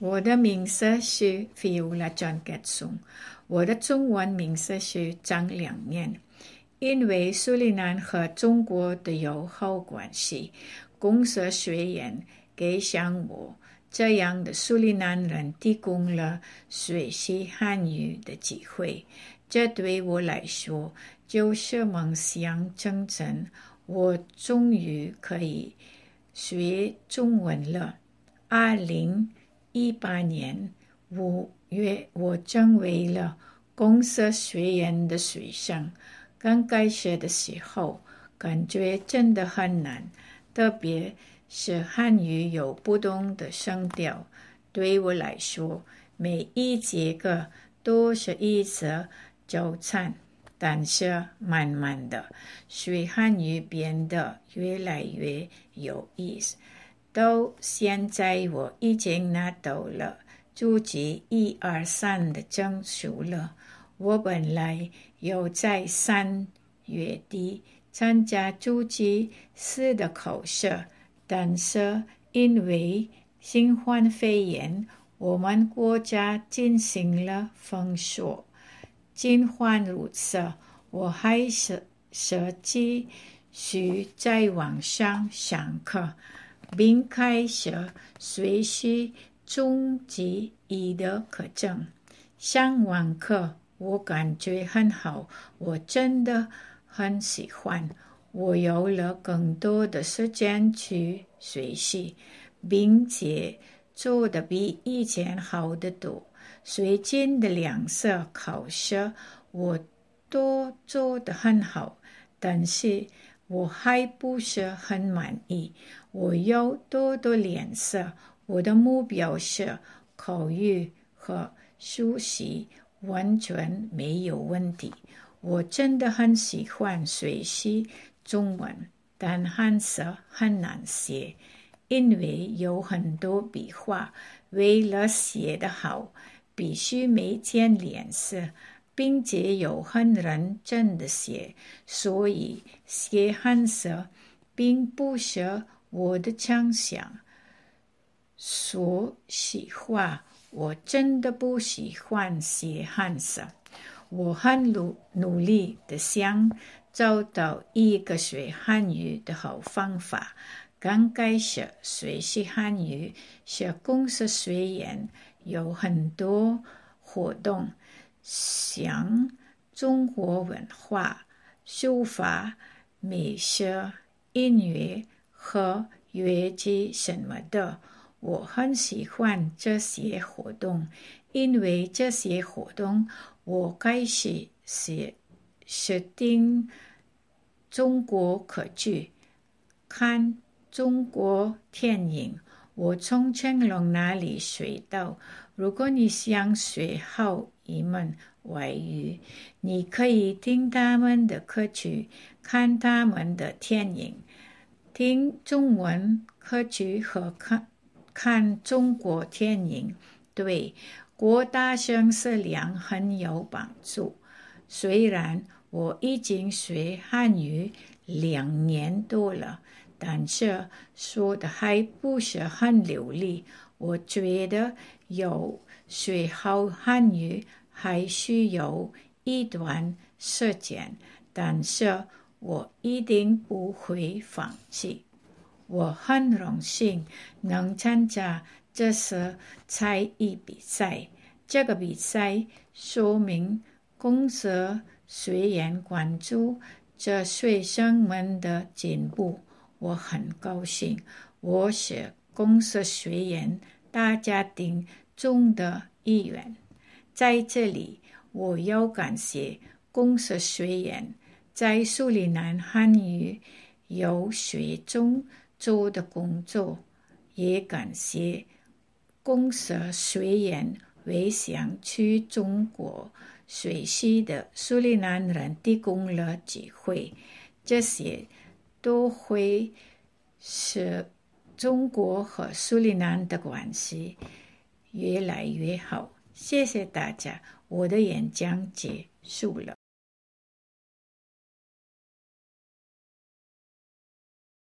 我的名字是菲乌拉张格松，我的中文名字是张良念。因为苏里南和中国的友好关系，公社学院给像我这样的苏里南人提供了学习汉语的机会。这对我来说就是梦想成真，我终于可以学中文了。二零。一八年五月，我成为了公社学员的学生。刚开学的时候，感觉真的很难，特别是汉语有不同的声调，对我来说，每一节课都是一次早餐。但是慢慢的，学汉语变得越来越有意思。到现在我已经拿到了初级一、二、三的证书了。我本来有在三月底参加初级四的考试，但是因为新冠肺炎，我们国家进行了封锁，尽况如此，我还是设计续在网上上课。并开学随习中级医得课程。上网课我感觉很好，我真的很喜欢。我有了更多的时间去学习，并且做的比以前好得多。最近的两次考试，我都做得很好，但是。我还不是很满意，我要多多脸色。我的目标是口语和书写完全没有问题。我真的很喜欢学习中文，但汉字很难写，因为有很多笔画。为了写得好，必须每天练习。并且有很人真的写，所以写汉字并不是我的强项。说实话，我真的不喜欢写汉字。我很努努力的想找到一个学汉语的好方法。刚开始学习汉语，学公司学员有很多活动。想中国文化、书法、美学、音乐和乐器什么的，我很喜欢这些活动。因为这些活动，我开始写设定中国歌剧，看中国电影。我从青龙那里学到？如果你想学好一门外语，你可以听他们的歌曲，看他们的电影，听中文歌曲和看看中国电影。对，国大声色量很有帮助。虽然我已经学汉语两年多了。但是说的还不是很流利，我觉得有学好汉语还需要一段时间，但是我一定不会放弃。我很荣幸能参加这次才艺比赛，这个比赛说明公司虽然关注这学生们的进步。我很高兴，我是公社学员大家庭中的一员。在这里，我要感谢公社学员在苏里南汉语游学中做的工作，也感谢公社学员为想去中国学习的苏里南人提供了机会。这些。都会使中国和苏里南的关系越来越好。谢谢大家，我的演讲结束了。